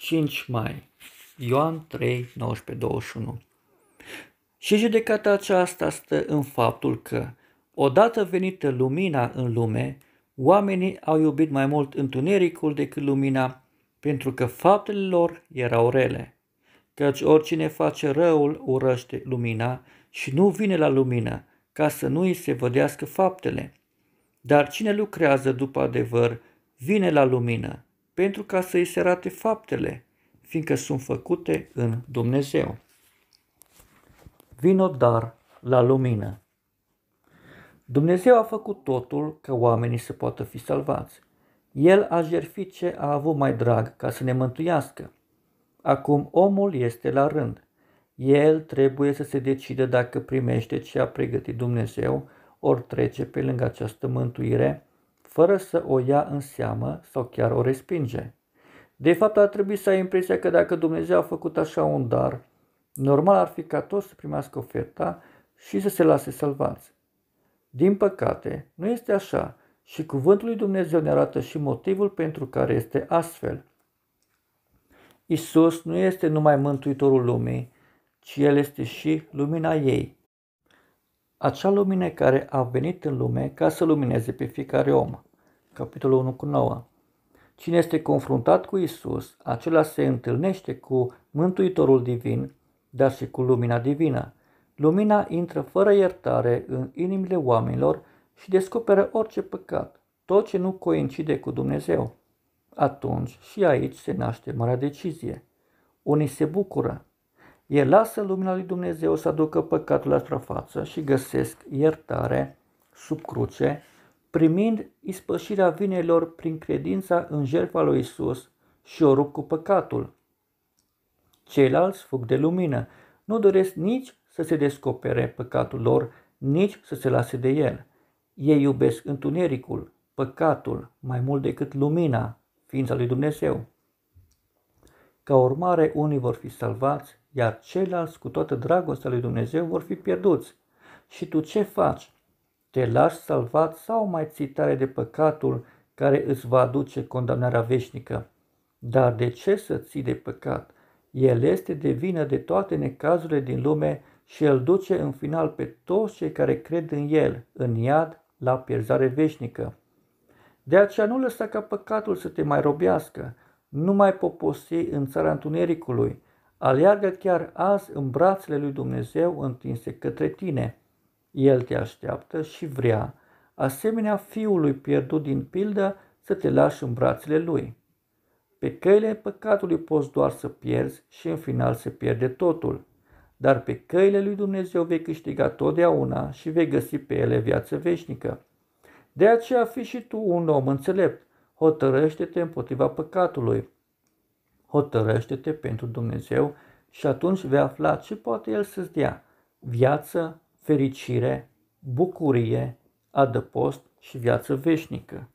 5 mai, Ioan 3, 19, 21. Și judecata aceasta stă în faptul că, odată venită lumina în lume, oamenii au iubit mai mult întunericul decât lumina, pentru că faptele lor erau rele. Căci oricine face răul urăște lumina și nu vine la lumină, ca să nu îi se vădească faptele. Dar cine lucrează după adevăr, vine la lumină, pentru ca să-i se rate faptele, fiindcă sunt făcute în Dumnezeu. Vino dar la lumină. Dumnezeu a făcut totul ca oamenii să poată fi salvați. El a jertfit ce a avut mai drag ca să ne mântuiască. Acum omul este la rând. El trebuie să se decide dacă primește ce a pregătit Dumnezeu, ori trece pe lângă această mântuire fără să o ia în seamă sau chiar o respinge. De fapt, ar trebui să ai impresia că dacă Dumnezeu a făcut așa un dar, normal ar fi ca toți să primească oferta și să se lase salvați. Din păcate, nu este așa și cuvântul lui Dumnezeu ne arată și motivul pentru care este astfel. Isus nu este numai mântuitorul lumii, ci El este și lumina ei. Acea lumină care a venit în lume ca să lumineze pe fiecare om capitolul 1 cu 9. Cine este confruntat cu Isus, acela se întâlnește cu Mântuitorul Divin, dar și cu lumina divină. Lumina intră fără iertare în inimile oamenilor și descoperă orice păcat, tot ce nu coincide cu Dumnezeu. Atunci și aici se naște marea decizie. Unii se bucură. El lasă lumina lui Dumnezeu să aducă păcatul la suprafață și găsesc iertare sub cruce primind ispășirea vinelor prin credința în jertfa lui Isus și o rup cu păcatul. Ceilalți fug de lumină, nu doresc nici să se descopere păcatul lor, nici să se lase de el. Ei iubesc întunericul, păcatul, mai mult decât lumina, ființa lui Dumnezeu. Ca urmare, unii vor fi salvați, iar ceilalți, cu toată dragostea lui Dumnezeu, vor fi pierduți. Și tu ce faci? te lași salvat sau mai ții tare de păcatul care îți va aduce condamnarea veșnică. Dar de ce să ții de păcat? El este de vină de toate necazurile din lume și îl duce în final pe toți cei care cred în el, în iad, la pierzare veșnică. De aceea nu lăsa ca păcatul să te mai robească, nu mai poposi în țara întunericului, aleargă chiar azi în brațele lui Dumnezeu întinse către tine. El te așteaptă și vrea, asemenea fiului pierdut din pildă, să te lași în brațele lui. Pe căile păcatului poți doar să pierzi și în final se pierde totul, dar pe căile lui Dumnezeu vei câștiga totdeauna și vei găsi pe ele viață veșnică. De aceea fi și tu un om înțelept, hotărăște-te împotriva păcatului, hotărăște-te pentru Dumnezeu și atunci vei afla ce poate El să-ți dea, viață, fericire, bucurie, adăpost și viață veșnică.